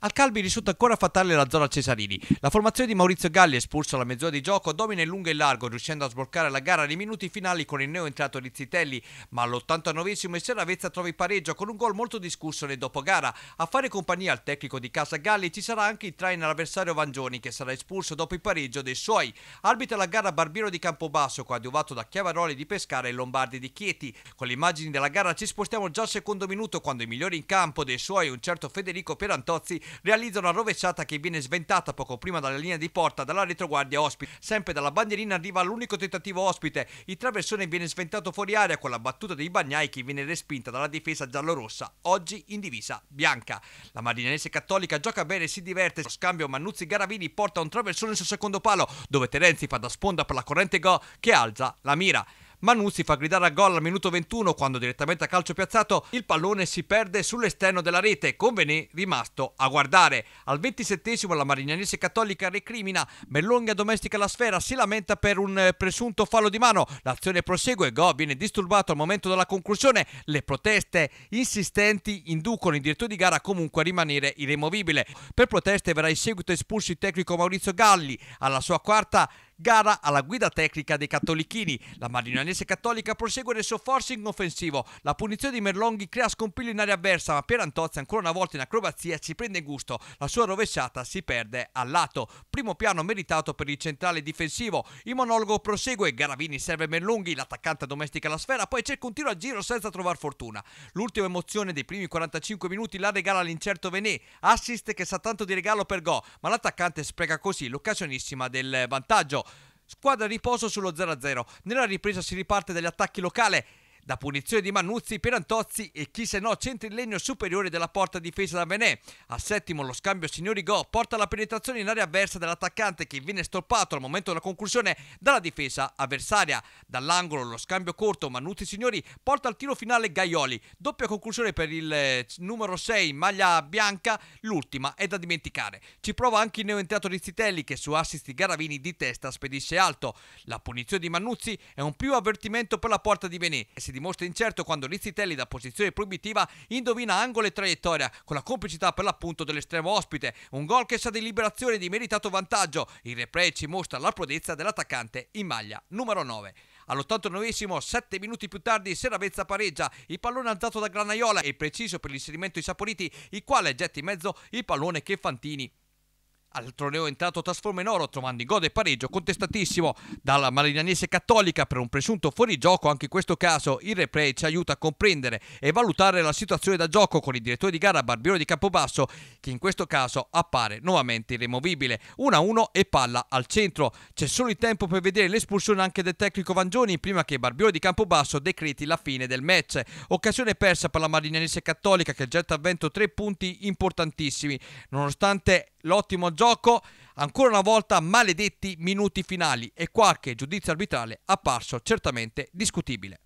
Al Calbi risulta ancora fatale la zona Cesarini. La formazione di Maurizio Galli, espulso alla mezz'ora di gioco, domina in lungo e largo, riuscendo a sbloccare la gara nei minuti finali con il neo entrato Rizzitelli, ma all'89esimo il Serravezza trova il pareggio con un gol molto discusso nel dopogara. A fare compagnia al tecnico di casa Galli ci sarà anche il trainer avversario Vangioni, che sarà espulso dopo il pareggio dei suoi. Arbitra la gara Barbiero di Campobasso, coadiuvato da Chiavaroli di Pescara e Lombardi di Chieti. Con le immagini della gara ci spostiamo già al secondo minuto, quando i migliori in campo dei suoi, un certo Federico Perantozzi, realizza una rovesciata che viene sventata poco prima dalla linea di porta dalla retroguardia ospite. Sempre dalla bandierina arriva l'unico tentativo ospite. Il traversone viene sventato fuori aria con la battuta dei bagnai che viene respinta dalla difesa giallorossa, oggi in divisa bianca. La marinese cattolica gioca bene e si diverte. Lo scambio mannuzzi garavini porta un traversone sul secondo palo, dove Terenzi fa da sponda per la corrente Go che alza la mira. Manu si fa gridare a gol al minuto 21 quando direttamente a calcio piazzato il pallone si perde sull'esterno della rete con Venè rimasto a guardare. Al 27 la Marignanese Cattolica recrimina, Mellonga domestica la sfera, si lamenta per un eh, presunto fallo di mano, l'azione prosegue, Go viene disturbato al momento della conclusione, le proteste insistenti inducono il direttore di gara comunque a rimanere irremovibile. Per proteste verrà in seguito espulso il tecnico Maurizio Galli, alla sua quarta Gara alla guida tecnica dei cattolichini. La marinonese cattolica prosegue nel suo forcing offensivo. La punizione di Merlonghi crea scompiglio in area avversa, ma Pierantozzi ancora una volta in acrobazia ci prende gusto. La sua rovesciata si perde al lato. Primo piano meritato per il centrale difensivo. Il monologo prosegue. Garavini serve Merlonghi, l'attaccante domestica la sfera, poi cerca un tiro a giro senza trovare fortuna. L'ultima emozione dei primi 45 minuti la regala l'incerto Venè. Assist che sa tanto di regalo per Go, ma l'attaccante spreca così l'occasionissima del vantaggio. Squadra riposo sullo 0-0. Nella ripresa si riparte dagli attacchi locali da punizione di Manuzzi per Antozzi e chi se no centri in legno superiore della porta difesa da Venè. Al settimo lo scambio Signori Go porta alla penetrazione in area avversa dell'attaccante che viene stoppato al momento della conclusione dalla difesa avversaria. Dall'angolo lo scambio corto Manuzzi Signori porta al tiro finale Gaioli. Doppia conclusione per il eh, numero 6 maglia bianca, l'ultima è da dimenticare. Ci prova anche il neoentrato Rizzitelli che su assist di Garavini di testa spedisce alto. La punizione di Manuzzi è un più avvertimento per la porta di Venè e si dimostra incerto quando Rizzitelli da posizione proibitiva indovina angolo e traiettoria, con la complicità per l'appunto dell'estremo ospite. Un gol che sa di liberazione e di meritato vantaggio. Il replay ci mostra la prodezza dell'attaccante in maglia numero 9. all89 7 minuti più tardi, Seravezza pareggia, il pallone alzato da Granaiola e preciso per l'inserimento di Saporiti, il quale getta in mezzo il pallone che Fantini al torneo è entrato trasforma in oro trovando in gode pareggio contestatissimo dalla Marinanese Cattolica per un presunto fuorigioco, anche in questo caso il replay ci aiuta a comprendere e valutare la situazione da gioco con il direttore di gara Barbiero di Campobasso che in questo caso appare nuovamente irremovibile 1-1 e palla al centro c'è solo il tempo per vedere l'espulsione anche del tecnico Vangioni prima che Barbiero di Campobasso decreti la fine del match occasione persa per la Marinanese Cattolica che getta a vento tre punti importantissimi nonostante l'ottimo gioco gioco ancora una volta maledetti minuti finali e qualche giudizio arbitrale apparso certamente discutibile.